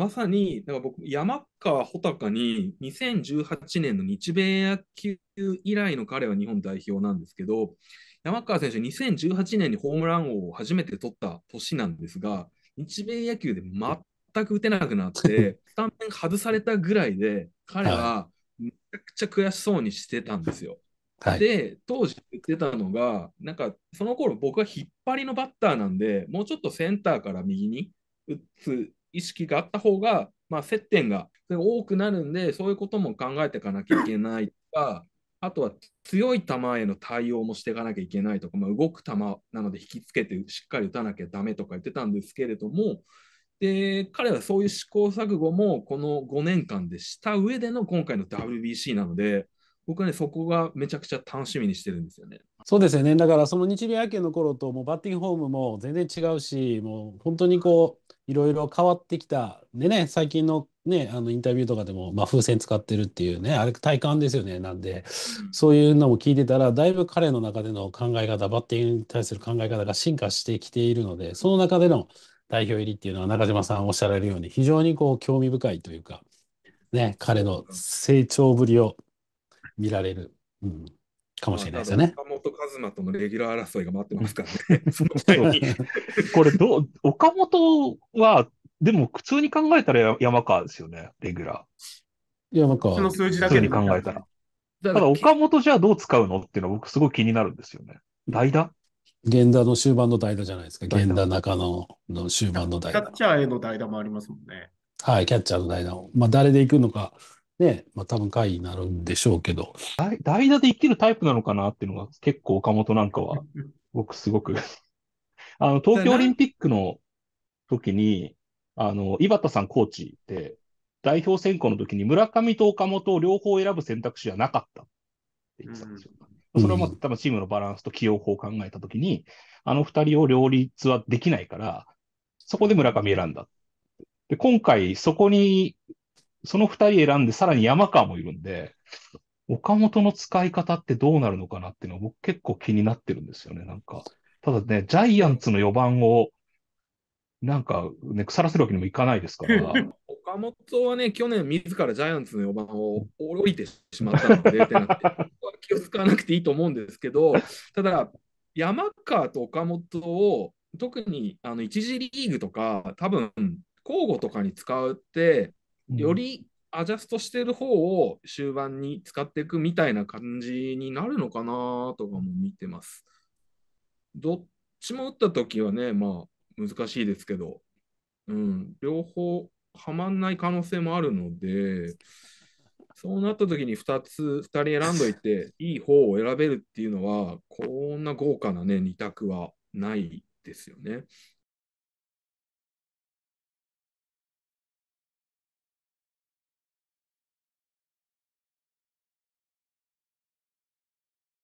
まさに、だから僕、山川穂高に2018年の日米野球以来の彼は日本代表なんですけど、山川選手、2018年にホームラン王を初めて取った年なんですが、日米野球で全く打てなくなって、スタメン外されたぐらいで、彼はめちゃくちゃ悔しそうにしてたんですよ。はい、で、当時言ってたのが、なんかその頃僕は引っ張りのバッターなんで、もうちょっとセンターから右に打つ意識があった方が、まあ、接点が多くなるんで、そういうことも考えていかなきゃいけないとか、あとは強い球への対応もしていかなきゃいけないとか、まあ、動く球なので引きつけてしっかり打たなきゃだめとか言ってたんですけれども、で彼はそういう試行錯誤もこの5年間でした上での今回の WBC なので、僕はね、そこがめちゃくちゃ楽しみにしてるんですよね。そうですよね。だからその日米野球の頃ともうバッティングフォームも全然違うし、もう本当にこう、いろいろ変わってきた。でね、最近のね、あのインタビューとかでも、まあ、風船使ってるっていうね、あれ体感ですよね。なんで、そういうのも聞いてたら、だいぶ彼の中での考え方、バッティングに対する考え方が進化してきているので、その中での代表入りっていうのは中島さんおっしゃられるように、非常にこう興味深いというか、ね、彼の成長ぶりを見られる、うん、かもしれないですよね。岡本和真とのレギュラー争いが待ってますからね。これど、岡本は、でも普通に考えたら山川ですよね、レギュラー。山川。その数字だけに考えたら。ただ岡本じゃあどう使うのっていうのは僕すごい気になるんですよね。代打源田の終盤の代打じゃないですか。源田中野の終盤の代打。キャッチャーへの代打もありますもんね。はい、キャッチャーの代打を。まあ誰で行くのか。ね、まあ多分回になるんでしょうけど。代打で生きるタイプなのかなっていうのが結構岡本なんかは、僕すごく あの、東京オリンピックの時に、あの、井端さんコーチで、代表選考の時に村上と岡本を両方選ぶ選択肢はなかったって言ってたんですよ。うん、それはも多分チームのバランスと起用法を考えた時に、あの二人を両立はできないから、そこで村上選んだ。で、今回そこにその二人選んで、さらに山川もいるんで、岡本の使い方ってどうなるのかなっていうのは僕結構気になってるんですよね、なんか。ただね、ジャイアンツの4番を、なんかね、腐らせるわけにもいかないですから。岡本はね、去年自らジャイアンツの4番を降りてしまったので、気を使わなくていいと思うんですけど、ただ、山川と岡本を特にあの1次リーグとか、多分交互とかに使うって、よりアジャストしてる方を終盤に使っていくみたいな感じになるのかなとかも見てます。どっちも打った時はね、まあ難しいですけど、うん、両方はまんない可能性もあるので、そうなった時に2つ、2人選んどいて、いい方を選べるっていうのは、こんな豪華なね、2択はないですよね。